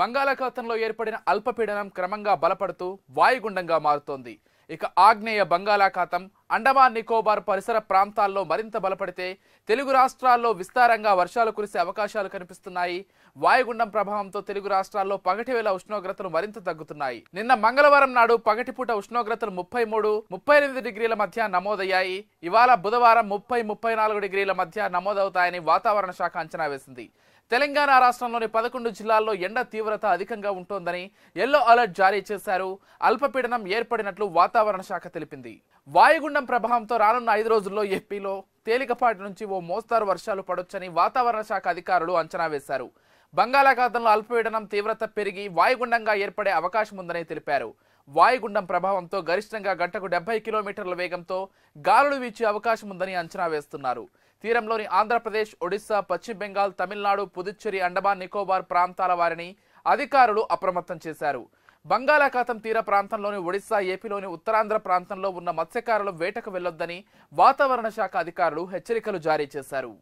బంగాళాఖాతంలో ఏర్పడిన అల్పపీడనం క్రమంగా బలపడుతూ వాయుగుండంగా మారుతోంది ఇక ఆగ్నేయ బంగాళాఖాతం అండమాన్ నికోబార్ పరిసర ప్రాంతాల్లో మరింత బలపడితే తెలుగు రాష్ట్రాల్లో విస్తారంగా వర్షాలు కురిసే అవకాశాలు కనిపిస్తున్నాయి వాయుగుండం ప్రభావంతో తెలుగు రాష్ట్రాల్లో పగటి వేళ ఉష్ణోగ్రతలు మరింత తగ్గుతున్నాయి నిన్న మంగళవారం నాడు పగటిపూట ఉష్ణోగ్రతలు ముప్పై మూడు ముప్పై ఎనిమిది డిగ్రీల మధ్య నమోదయ్యాయి ఇవాళ బుధవారం ముప్పై ముప్పై నాలుగు డిగ్రీల మధ్య నమోదవుతాయని వాతావరణ శాఖ అంచనా వేసింది తెలంగాణ రాష్ట్రంలోని పదకొండు జిల్లాల్లో ఎండ తీవ్రత అధికంగా ఉంటోందని ఎల్లో అలర్ట్ జారీ చేశారు అల్పపీడనం ఏర్పడినట్లు వాతావరణ శాఖ తెలిపింది వాయుగుండం చంద్రగ్రహణం ప్రభావంతో రానున్న ఐదు రోజుల్లో ఏపీలో తేలికపాటి నుంచి ఓ మోస్తారు వర్షాలు పడొచ్చని వాతావరణ శాఖ అధికారులు అంచనా వేశారు బంగాళాఖాతంలో అల్పపీడనం తీవ్రత పెరిగి వాయుగుండంగా ఏర్పడే అవకాశం ఉందని తెలిపారు వాయుగుండం ప్రభావంతో గరిష్టంగా గంటకు డెబ్బై కిలోమీటర్ల వేగంతో గాలులు వీచే అవకాశం ఉందని అంచనా వేస్తున్నారు తీరంలోని ఆంధ్రప్రదేశ్ ఒడిశా పశ్చిమ బెంగాల్ తమిళనాడు పుదుచ్చేరి అండమాన్ నికోబార్ ప్రాంతాల వారిని అధికారులు అప్రమత్తం చేశారు బంగాళాఖాతం తీర ప్రాంతంలోని ఒడిశా ఏపీలోని ఉత్తరాంధ్ర ప్రాంతంలో ఉన్న మత్స్యకారులు వేటకు వెళ్లొద్దని వాతావరణ శాఖ అధికారులు హెచ్చరికలు జారీ చేశారు